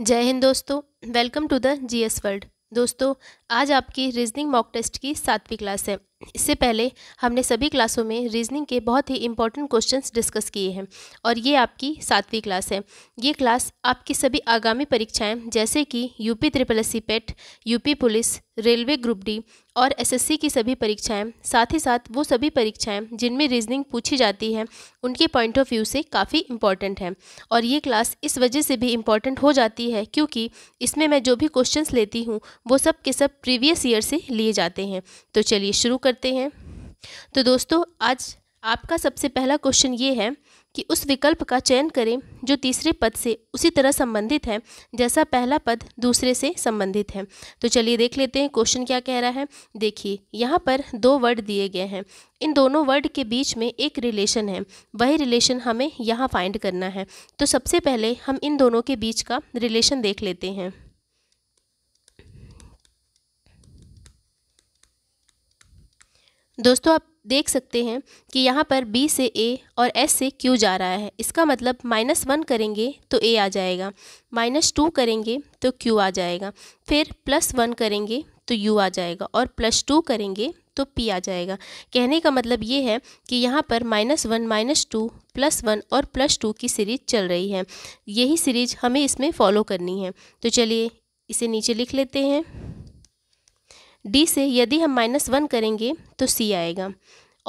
जय हिंद दोस्तों welcome to the GS world दोस्तों आज आपकी रीजनिंग मॉक टेस्ट की सातवीं क्लास है इससे पहले हमने सभी क्लासों में रीजनिंग के बहुत ही इंपॉर्टेंट क्वेश्चंस डिस्कस किए हैं और ये आपकी सातवीं क्लास है ये क्लास आपकी सभी आगामी परीक्षाएं जैसे कि UP triple S C PET UP police railway group D और एसएससी की सभी परीक्षाएं साथ ही साथ वो सभी परीक्षाएं जिनमें रीजनिंग पूछी जाती है उनके पॉइंट ऑफ व्यू से काफ़ी इंपॉर्टेंट है और ये क्लास इस वजह से भी इंपॉर्टेंट हो जाती है क्योंकि इसमें मैं जो भी क्वेश्चंस लेती हूँ वो सब के सब प्रीवियस ईयर से लिए जाते हैं तो चलिए शुरू कर करते हैं तो दोस्तों आज आपका सबसे पहला क्वेश्चन ये है कि उस विकल्प का चयन करें जो तीसरे पद से उसी तरह संबंधित है जैसा पहला पद दूसरे से संबंधित है तो चलिए देख लेते हैं क्वेश्चन क्या कह रहा है देखिए यहाँ पर दो वर्ड दिए गए हैं इन दोनों वर्ड के बीच में एक रिलेशन है वही रिलेशन हमें यहाँ फाइंड करना है तो सबसे पहले हम इन दोनों के बीच का रिलेशन देख लेते हैं दोस्तों आप देख सकते हैं कि यहाँ पर B से A और S से Q जा रहा है इसका मतलब माइनस वन करेंगे तो A आ जाएगा माइनस टू करेंगे तो Q आ जाएगा फिर प्लस वन करेंगे तो U आ जाएगा और प्लस टू करेंगे तो P आ जाएगा कहने का मतलब ये है कि यहाँ पर minus one minus two plus one और प्लस टू की सीरीज चल रही है यही सीरीज हमें इसमें फॉलो करनी है तो चलिए इसे नीचे लिख लेते हैं डी से यदि हम माइनस वन करेंगे तो सी आएगा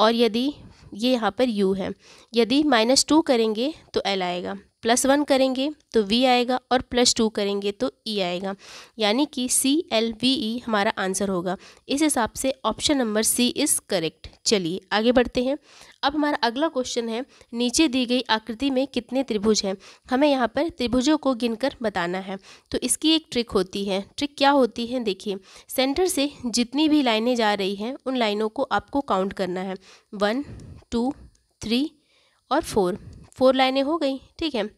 और यदि ये यहाँ पर यू है यदि माइनस टू करेंगे तो एल आएगा प्लस वन करेंगे तो वी आएगा और प्लस टू करेंगे तो ई e आएगा यानी कि सी एल वी ई हमारा आंसर होगा इस हिसाब से option number C is correct चलिए आगे बढ़ते हैं अब हमारा अगला क्वेश्चन है नीचे दी गई आकृति में कितने त्रिभुज हैं हमें यहाँ पर त्रिभुजों को गिनकर बताना है तो इसकी एक ट्रिक होती है ट्रिक क्या होती है देखिए सेंटर से जितनी भी लाइनें जा रही हैं उन लाइनों को आपको काउंट करना है वन टू थ्री और फोर फोर लाइनें हो गई ठीक है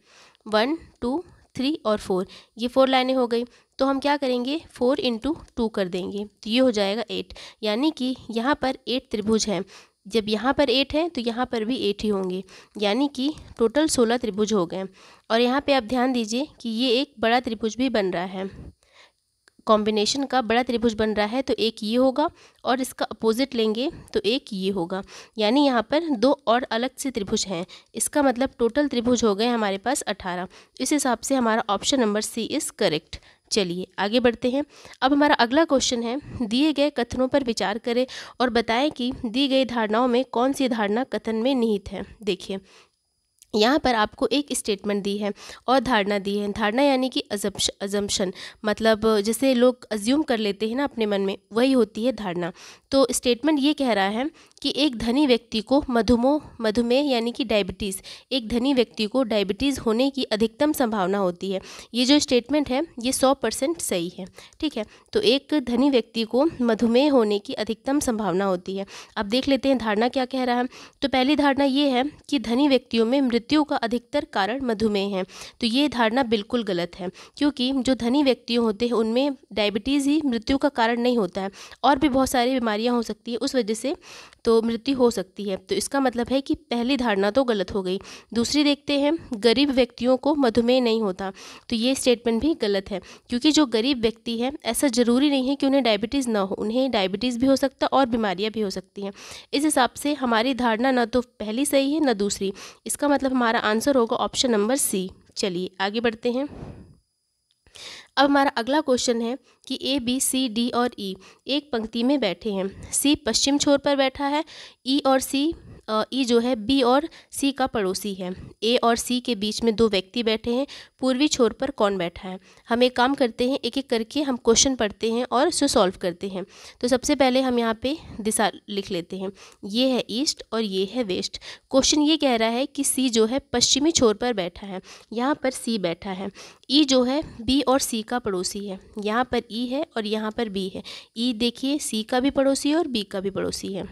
वन टू थ्री और फोर ये फोर लाइनें हो गई तो हम क्या करेंगे फोर इंटू टू कर देंगे तो ये हो जाएगा एट यानी कि यहाँ पर एट त्रिभुज हैं जब यहाँ पर एट है तो यहाँ पर भी एट ही होंगे यानी कि टोटल सोलह त्रिभुज हो गए और यहाँ पे आप ध्यान दीजिए कि ये एक बड़ा त्रिभुज भी बन रहा है कॉम्बिनेशन का बड़ा त्रिभुज बन रहा है तो एक ये होगा और इसका अपोजिट लेंगे तो एक ये होगा यानी यहाँ पर दो और अलग से त्रिभुज हैं इसका मतलब टोटल त्रिभुज हो गए हमारे पास अठारह इस हिसाब से हमारा option number C is correct चलिए आगे बढ़ते हैं अब हमारा अगला क्वेश्चन है दिए गए कथनों पर विचार करें और बताएं कि दी गई धारणाओं में कौन सी धारणा कथन में निहित है देखिए यहाँ पर आपको एक स्टेटमेंट दी है और धारणा दी है धारणा यानी कि अजम्पन मतलब जैसे लोग अज्यूम कर लेते हैं ना अपने मन में वही होती है धारणा तो स्टेटमेंट ये कह रहा है कि एक धनी व्यक्ति को मधुमेह मधुमेह यानी कि डायबिटीज़ एक धनी व्यक्ति को डायबिटीज़ होने की अधिकतम संभावना होती है ये जो स्टेटमेंट है ये सौ परसेंट सही है ठीक है तो एक धनी व्यक्ति को मधुमेह होने की अधिकतम संभावना होती है अब देख लेते हैं धारणा क्या कह रहा है तो पहली धारणा ये है कि धनी व्यक्तियों में मृत्यु मृत्यु का अधिकतर कारण मधुमेह है तो ये धारणा बिल्कुल गलत है क्योंकि जो धनी व्यक्तियों होते हैं उनमें डायबिटीज़ ही मृत्यु का कारण नहीं होता है और भी बहुत सारी बीमारियाँ हो सकती हैं उस वजह से तो मृत्यु हो सकती है तो इसका मतलब है कि पहली धारणा तो गलत हो गई दूसरी देखते हैं गरीब व्यक्तियों को मधुमेह नहीं होता तो ये स्टेटमेंट भी गलत है क्योंकि जो गरीब व्यक्ति है ऐसा ज़रूरी नहीं है कि उन्हें डायबिटीज़ ना हो उन्हें डायबिटीज़ भी हो सकता और बीमारियाँ भी हो सकती हैं इस हिसाब से हमारी धारणा ना तो पहली सही है ना दूसरी इसका मतलब हमारा आंसर होगा ऑप्शन नंबर सी चलिए आगे बढ़ते हैं अब हमारा अगला क्वेश्चन है कि ए बी सी डी और ई e एक पंक्ति में बैठे हैं सी पश्चिम छोर पर बैठा है ई e और सी ई जो है बी और सी का पड़ोसी है ए और सी के बीच में दो व्यक्ति बैठे हैं पूर्वी छोर पर कौन बैठा है हम एक काम करते हैं एक एक करके हम क्वेश्चन पढ़ते हैं और उसे सॉल्व करते हैं तो सबसे पहले हम यहाँ पे दिशा लिख लेते हैं ये है ईस्ट और ये है वेस्ट क्वेश्चन ये कह रहा है कि सी जो है पश्चिमी छोर पर बैठा है यहाँ पर सी बैठा है ई जो है बी और सी का पड़ोसी है यहाँ पर ई है और यहाँ पर बी है ई देखिए सी का भी पड़ोसी है और बी का भी पड़ोसी है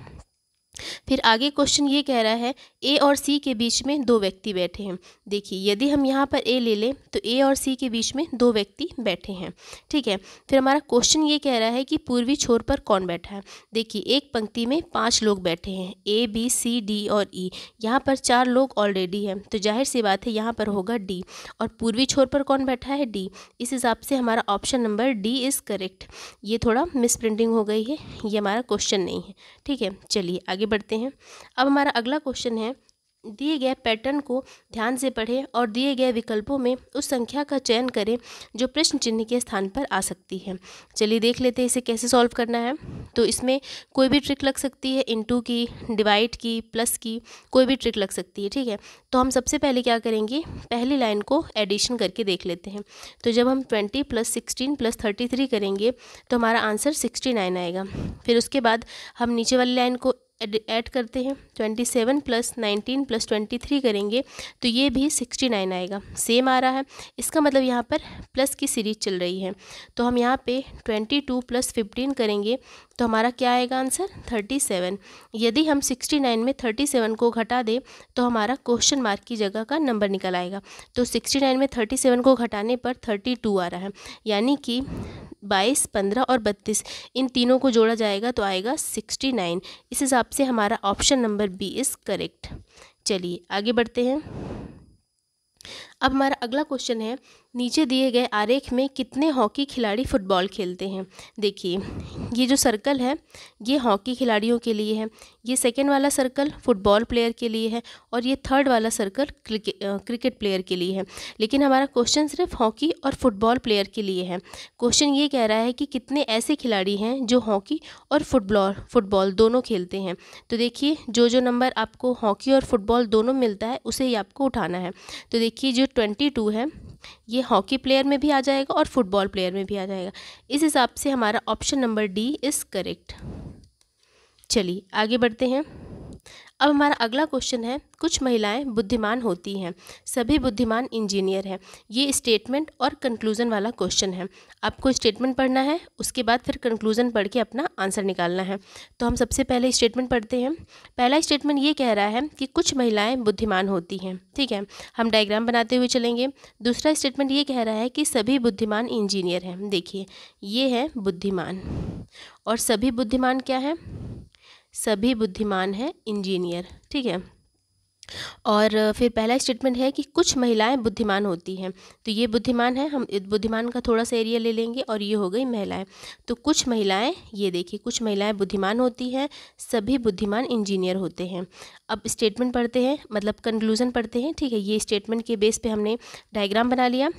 फिर आगे क्वेश्चन ये कह रहा है ए और सी के बीच में दो व्यक्ति बैठे हैं देखिए यदि हम यहाँ पर ए ले लें तो ए और सी के बीच में दो व्यक्ति बैठे हैं ठीक है फिर हमारा क्वेश्चन ये कह रहा है कि पूर्वी छोर पर कौन बैठा है देखिए एक पंक्ति में पांच लोग बैठे हैं ए बी सी डी और ई e. यहाँ पर चार लोग ऑलरेडी हैं तो जाहिर सी बात है यहाँ पर होगा डी और पूर्वी छोर पर कौन बैठा है डी इस हिसाब से हमारा option number D is correct ये थोड़ा मिस हो गई है ये हमारा क्वेश्चन नहीं है ठीक है चलिए आगे आगे बढ़ते हैं अब हमारा अगला क्वेश्चन है दिए गए पैटर्न को ध्यान से पढ़ें और दिए गए विकल्पों में उस संख्या का चयन करें जो प्रश्न चिन्ह के स्थान पर आ सकती है चलिए देख लेते हैं इसे कैसे सॉल्व करना है तो इसमें कोई भी ट्रिक लग सकती है इनटू की डिवाइड की प्लस की कोई भी ट्रिक लग सकती है ठीक है तो हम सबसे पहले क्या करेंगे पहली लाइन को एडिशन करके देख लेते हैं तो जब हम twenty plus sixteen plus thirty three करेंगे तो हमारा आंसर सिक्सटी नाइन आएगा फिर उसके बाद हम नीचे वाली लाइन को ऐड करते हैं twenty seven plus nineteen plus twenty three करेंगे तो ये भी सिक्सटी नाइन आएगा सेम आ रहा है इसका मतलब यहाँ पर प्लस की सीरीज चल रही है तो हम यहाँ पे ट्वेंटी टू प्लस फिफ्टीन करेंगे तो हमारा क्या आएगा आंसर थर्टी सेवन यदि हम सिक्सटी नाइन में थर्टी सेवन को घटा दें तो हमारा क्वेश्चन मार्क की जगह का नंबर निकल आएगा तो सिक्सटी नाइन में थर्टी सेवन को घटाने पर थर्टी टू आ रहा है यानी कि बाईस पंद्रह और बत्तीस इन तीनों को जोड़ा जाएगा तो आएगा सिक्सटी नाइन इस हिसाब से हमारा option number B is correct चलिए आगे बढ़ते हैं अब हमारा अगला क्वेश्चन है नीचे दिए गए आरेख में कितने हॉकी खिलाड़ी फुटबॉल खेलते हैं देखिए ये जो सर्कल है ये हॉकी खिलाड़ियों के लिए है ये सेकेंड वाला सर्कल फुटबॉल प्लेयर के लिए है और ये थर्ड वाला सर्कल क्रिकेट प्लेयर के लिए है लेकिन हमारा क्वेश्चन सिर्फ हॉकी और फुटबॉल प्लेयर के लिए है क्वेश्चन ये कह रहा है कि कितने ऐसे खिलाड़ी हैं जो हॉकी और फुटबॉल फुटबॉल दोनों खेलते हैं तो देखिए जो जो नंबर आपको हॉकी और फुटबॉल दोनों मिलता है उसे ही आपको उठाना है तो देखिए जो ट्वेंटी टू है ये हॉकी प्लेयर में भी आ जाएगा और फुटबॉल प्लेयर में भी आ जाएगा इस हिसाब से हमारा option number D is correct चलिए आगे बढ़ते हैं अब हमारा अगला क्वेश्चन है कुछ महिलाएं बुद्धिमान होती हैं सभी बुद्धिमान इंजीनियर हैं ये स्टेटमेंट और कंक्लूज़न वाला क्वेश्चन है आपको स्टेटमेंट पढ़ना है उसके बाद फिर कंक्लूज़न पढ़ के अपना आंसर निकालना है तो हम सबसे पहले स्टेटमेंट पढ़ते हैं पहला स्टेटमेंट ये कह रहा है कि कुछ महिलाएँ बुद्धिमान होती हैं ठीक है हम डायग्राम बनाते हुए चलेंगे दूसरा स्टेटमेंट ये कह रहा है कि सभी बुद्धिमान इंजीनियर हैं देखिए ये है बुद्धिमान और सभी बुद्धिमान क्या है सभी बुद्धिमान हैं इंजीनियर ठीक है और फिर पहला स्टेटमेंट है कि कुछ महिलाएं बुद्धिमान होती हैं तो ये बुद्धिमान है हम बुद्धिमान का थोड़ा सा एरिया ले लेंगे और ये हो गई महिलाएं तो कुछ महिलाएं ये देखिए कुछ महिलाएं बुद्धिमान होती हैं सभी बुद्धिमान इंजीनियर होते हैं अब स्टेटमेंट पढ़ते हैं मतलब कंक्लूज़न पढ़ते हैं ठीक है ये स्टेटमेंट के बेस पर हमने डायग्राम बना लिया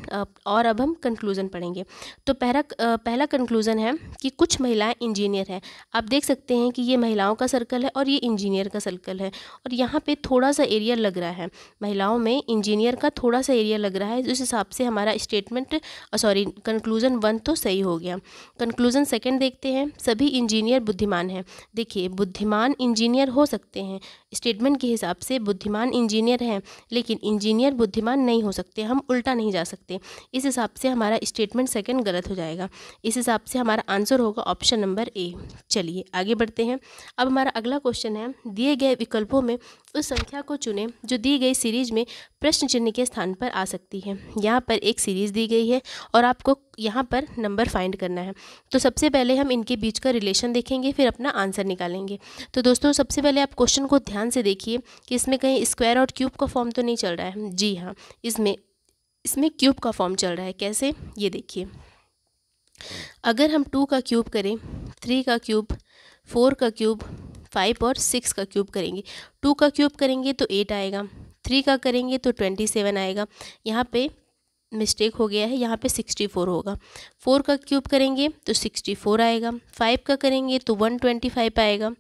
और अब हम कंक्लूज़न पढ़ेंगे तो पहला पहला कंक्लूज़न है कि कुछ महिलाएँ इंजीनियर हैं आप देख सकते हैं कि ये महिलाओं का सर्कल है और ये इंजीनियर का सर्कल है और यहाँ पर थोड़ा सा एरिया लग रहा है महिलाओं में इंजीनियर का थोड़ा सा एरिया लग रहा है उस हिसाब से हमारा स्टेटमेंट सॉरी कंक्लूज़न वन तो सही हो गया कंक्लूज़न सेकेंड देखते हैं सभी इंजीनियर बुद्धिमान हैं देखिए बुद्धिमान इंजीनियर हो सकते हैं स्टेटमेंट के हिसाब से बुद्धिमान इंजीनियर हैं लेकिन इंजीनियर बुद्धिमान नहीं हो सकते हम उल्टा नहीं जा सकते इस हिसाब से हमारा स्टेटमेंट सेकेंड गलत हो जाएगा इस हिसाब से हमारा आंसर होगा ऑप्शन नंबर ए चलिए आगे बढ़ते हैं अब हमारा अगला क्वेश्चन है दिए गए विकल्पों में उस संख्या को चुनें जो दी गई सीरीज में प्रश्न चिन्ह के स्थान पर आ सकती है यहाँ पर एक सीरीज़ दी गई है और आपको यहाँ पर नंबर फाइंड करना है तो सबसे पहले हम इनके बीच का रिलेशन देखेंगे फिर अपना आंसर निकालेंगे तो दोस्तों सबसे पहले आप क्वेश्चन को ध्यान से देखिए कि इसमें कहीं स्क्वायर और क्यूब का फॉर्म तो नहीं चल रहा है जी हाँ इसमें इसमें क्यूब का फॉर्म चल रहा है कैसे ये देखिए अगर हम टू का क्यूब करें थ्री का क्यूब फोर का क्यूब फाइव और सिक्स का क्यूब करेंगे टू का क्यूब करेंगे तो एट आएगा थ्री का करेंगे तो ट्वेंटी सेवन आएगा यहाँ पे मिस्टेक हो गया है यहाँ पे सिक्सटी फोर होगा फोर का क्यूब करेंगे तो सिक्सटी फोर आएगा फाइव का करेंगे तो वन ट्वेंटी फाइव आएगा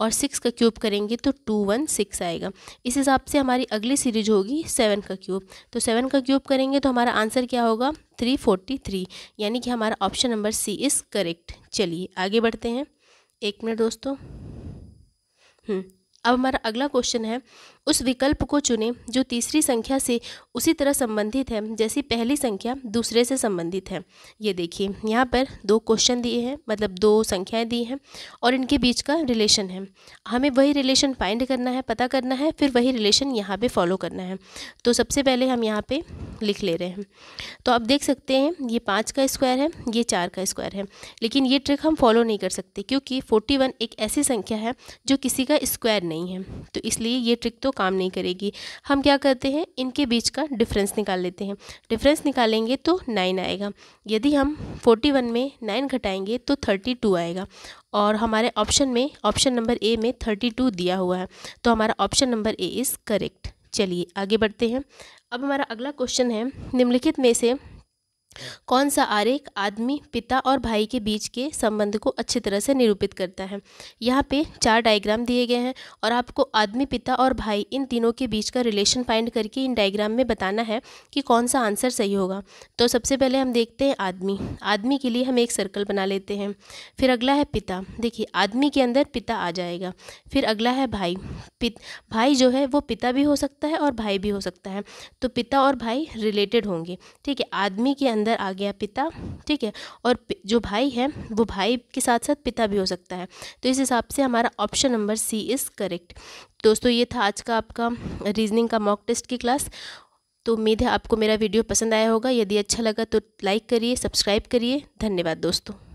और सिक्स का क्यूब करेंगे तो टू वन सिक्स आएगा इस हिसाब से हमारी अगली सीरीज होगी सेवन का क्यूब तो सेवन का क्यूब करेंगे तो हमारा आंसर क्या होगा थ्री फोर्टी थ्री यानी कि हमारा option number C is correct चलिए आगे बढ़ते हैं एक मिनट दोस्तों हम्म। अब हमारा अगला क्वेश्चन है उस विकल्प को चुनें जो तीसरी संख्या से उसी तरह संबंधित है जैसी पहली संख्या दूसरे से संबंधित है ये देखिए यहाँ पर दो क्वेश्चन दिए हैं मतलब दो संख्याएं दी हैं और इनके बीच का रिलेशन है हमें वही रिलेशन फाइंड करना है पता करना है फिर वही रिलेशन यहाँ पे फॉलो करना है तो सबसे पहले हम यहाँ पर लिख ले रहे हैं तो आप देख सकते हैं ये पाँच का स्क्वायर है ये चार का स्क्वायर है लेकिन ये ट्रिक हम फॉलो नहीं कर सकते क्योंकि फोर्टी वन एक ऐसी संख्या है जो किसी का स्क्वायर नहीं है तो इसलिए ये ट्रिक तो काम नहीं करेगी हम क्या करते हैं इनके बीच का डिफरेंस निकाल लेते हैं डिफरेंस निकालेंगे तो नाइन आएगा यदि हम फोर्टी वन में नाइन घटाएंगे तो थर्टी टू आएगा और हमारे ऑप्शन में ऑप्शन नंबर ए में थर्टी टू दिया हुआ है तो हमारा option number A is correct चलिए आगे बढ़ते हैं अब हमारा अगला क्वेश्चन है निम्नलिखित में से कौन सा आरेख आदमी पिता और भाई के बीच के संबंध को अच्छी तरह से निरूपित करता है यहाँ पे चार डायग्राम दिए गए हैं और आपको आदमी पिता और भाई इन तीनों के बीच का रिलेशन फाइंड करके इन डायग्राम में बताना है कि कौन सा आंसर सही होगा तो सबसे पहले हम देखते हैं आदमी आदमी के लिए हम एक सर्कल बना लेते हैं फिर अगला है पिता देखिए आदमी के अंदर पिता आ जाएगा फिर अगला है भाई पित भाई जो है वो पिता भी हो सकता है और भाई भी हो सकता है तो पिता और भाई रिलेटेड होंगे ठीक है आदमी के अंदर अंदर आ गया पिता ठीक है और जो भाई है वो भाई के साथ साथ पिता भी हो सकता है तो इस हिसाब से हमारा option number C is correct दोस्तों ये था आज का आपका रीजनिंग का मॉक टेस्ट की क्लास तो उम्मीद है आपको मेरा वीडियो पसंद आया होगा यदि अच्छा लगा तो लाइक करिए सब्सक्राइब करिए धन्यवाद दोस्तों